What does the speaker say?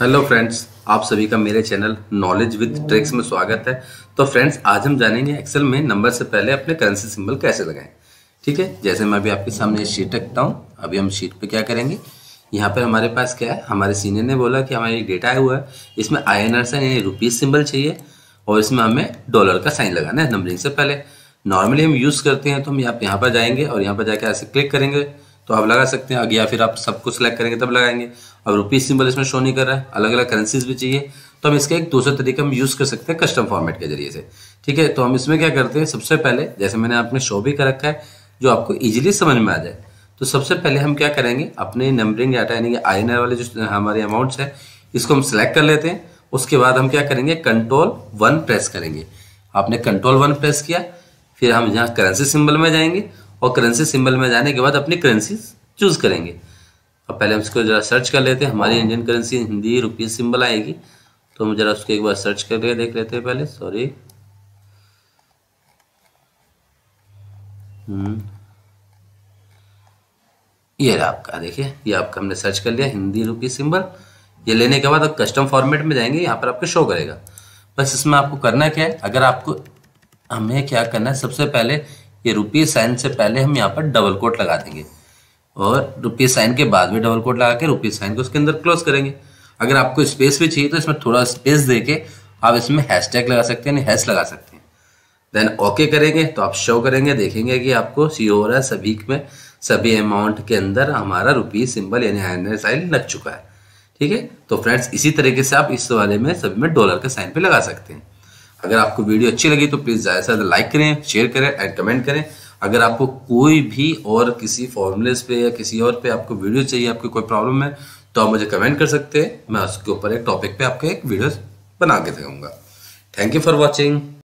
Hello friends आप सभी का मेरे चैनल नॉलेज विद ट्रिक्स में स्वागत है तो फ्रेंड्स आज हम जानेंगे एक्सेल में नंबर से पहले अपने करेंसी सिंबल कैसे लगाएं ठीक है जैसे मैं अभी आपके सामने शीट रखता हूँ अभी हम शीट पे क्या करेंगे यहाँ पर हमारे पास क्या है हमारे सीनियर ने बोला कि हमारा एक डेटा आया हुआ है इसमें आई एन आर साइन यानी रुपीज़ सिम्बल चाहिए और इसमें हमें डॉलर का साइन लगाना है नंबरिंग से पहले नॉर्मली हम यूज़ करते हैं तो हम यहाँ पर जाएंगे और यहाँ पर जाकर ऐसे क्लिक करेंगे तो आप लगा सकते हैं या फिर आप सबको सिलेक्ट करेंगे तब लगाएंगे अब रुपीज सिंबल इसमें शो नहीं कर रहा है अलग अलग करेंसीज भी चाहिए तो हम इसका एक दूसरा तरीका हम यूज़ कर सकते हैं कस्टम फॉर्मेट के जरिए से ठीक है तो हम इसमें क्या करते हैं सबसे पहले जैसे मैंने आपने शो भी कर रखा है जो आपको ईजिली समझ में आ जाए तो सबसे पहले हम क्या करेंगे अपने नंबरिंग डाटा यानी कि आई वाले जो हमारे अमाउंट्स है इसको हम सिलेक्ट कर लेते हैं उसके बाद हम क्या करेंगे कंट्रोल वन प्रेस करेंगे आपने कंट्रोल वन प्रेस किया फिर हम यहाँ करेंसी सिंबल में जाएंगे और करेंसी सिंबल में जाने के बाद अपनी करेंसी चूज़ करेंगे अब पहले हम इसको ज़रा सर्च कर लेते हैं हमारी इंडियन करेंसी हिंदी रुपये सिंबल आएगी तो हम ज़रा उसको एक बार सर्च करके देख लेते हैं पहले सॉरी हम्म। ये आपका देखिए ये आपका हमने सर्च कर लिया हिंदी रुपये सिंबल ये लेने के बाद आप कस्टम फॉर्मेट में जाएंगे यहाँ पर आपको शो करेगा बस इसमें आपको करना क्या है अगर आपको हमें क्या करना है सबसे पहले ये रुपये साइन से पहले हम यहाँ पर डबल कोट लगा देंगे और रुपये साइन के बाद भी डबल कोट लगा के रुपये साइन को उसके अंदर क्लोज करेंगे अगर आपको स्पेस भी चाहिए तो इसमें थोड़ा स्पेस दे के आप इसमें हैश टैग लगा सकते हैं हैश लगा सकते हैं देन ओके करेंगे तो आप शो करेंगे देखेंगे कि आपको सी हो रहा है सभी में सभी अमाउंट के अंदर हमारा रुपये सिंबल यानी हैंडर साइन लग चुका है ठीक है तो फ्रेंड्स इसी तरीके से आप इस वाले में सभी में डॉलर का साइन पे लगा सकते हैं अगर आपको वीडियो अच्छी लगी तो प्लीज़ ज़्यादा से ज़्यादा लाइक करें शेयर करें एंड कमेंट करें अगर आपको कोई भी और किसी फॉर्मूलेस पे या किसी और पे आपको वीडियो चाहिए आपकी कोई प्रॉब्लम है तो आप मुझे कमेंट कर सकते हैं मैं उसके ऊपर एक टॉपिक पे आपके एक वीडियो बना के देखूंगा थैंक यू फॉर वॉचिंग